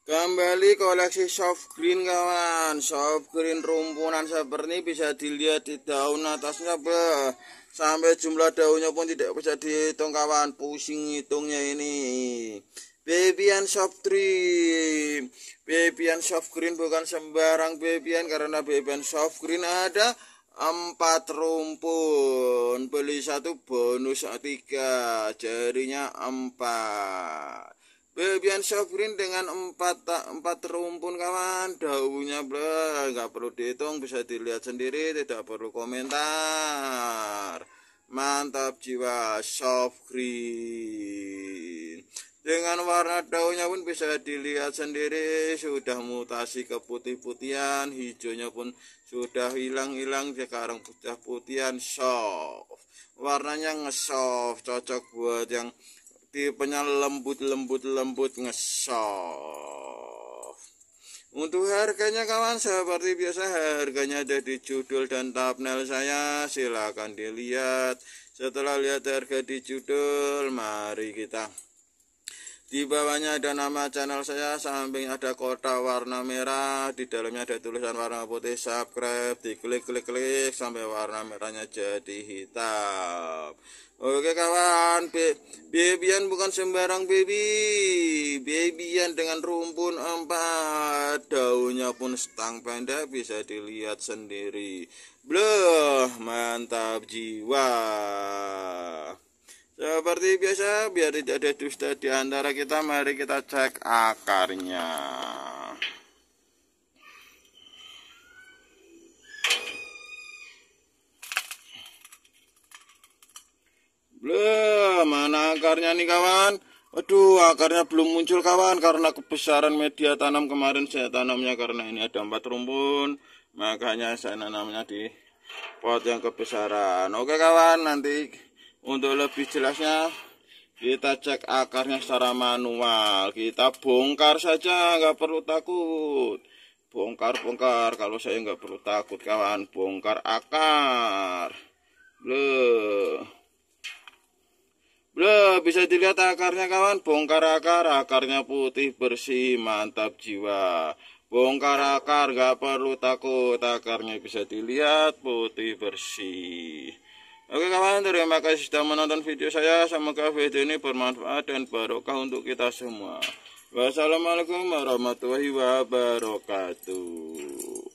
Kembali koleksi soft green kawan Soft green rumpunan seperti ini bisa dilihat di daun atasnya bro Sampai jumlah daunnya pun tidak bisa dihitung kawan Pusing hitungnya ini babyan soft green babyan soft green bukan sembarang babyan Karena babyan soft green ada empat rumpun Beli satu bonus tiga Jarinya empat Bebian Syafrin dengan empat empat rumpun kawan daunnya bro nggak perlu dihitung bisa dilihat sendiri tidak perlu komentar mantap jiwa soft green dengan warna daunnya pun bisa dilihat sendiri sudah mutasi ke putih-putihan hijaunya pun sudah hilang-hilang sekarang putih-putihan soft warnanya ngesoft cocok buat yang di tipenya lembut lembut lembut ngesoft untuk harganya kawan seperti biasa harganya ada di judul dan thumbnail saya silahkan dilihat setelah lihat harga di judul mari kita di bawahnya ada nama channel saya, samping ada kotak warna merah, di dalamnya ada tulisan warna putih subscribe, diklik klik klik sampai warna merahnya jadi hitam. Oke kawan, Bebian bukan sembarang baby. Bebian dengan rumpun empat. Daunnya pun setang pendek bisa dilihat sendiri. Bleh, mantap jiwa. Seperti biasa, biar tidak ada dusta di antara kita, mari kita cek akarnya. Bleh akarnya nih kawan Aduh akarnya belum muncul kawan karena kebesaran media tanam kemarin saya tanamnya karena ini ada empat rumpun, makanya saya nanamnya di pot yang kebesaran. Oke kawan, nanti untuk lebih jelasnya kita cek akarnya secara manual. Kita bongkar saja, nggak perlu takut. Bongkar-bongkar, kalau saya nggak perlu takut kawan, bongkar akar. Loh bisa dilihat akarnya kawan, bongkar akar, akarnya putih bersih, mantap jiwa. Bongkar akar, gak perlu takut, akarnya bisa dilihat, putih bersih. Oke kawan, terima kasih sudah menonton video saya. Semoga video ini bermanfaat dan barokah untuk kita semua. Wassalamualaikum warahmatullahi wabarakatuh.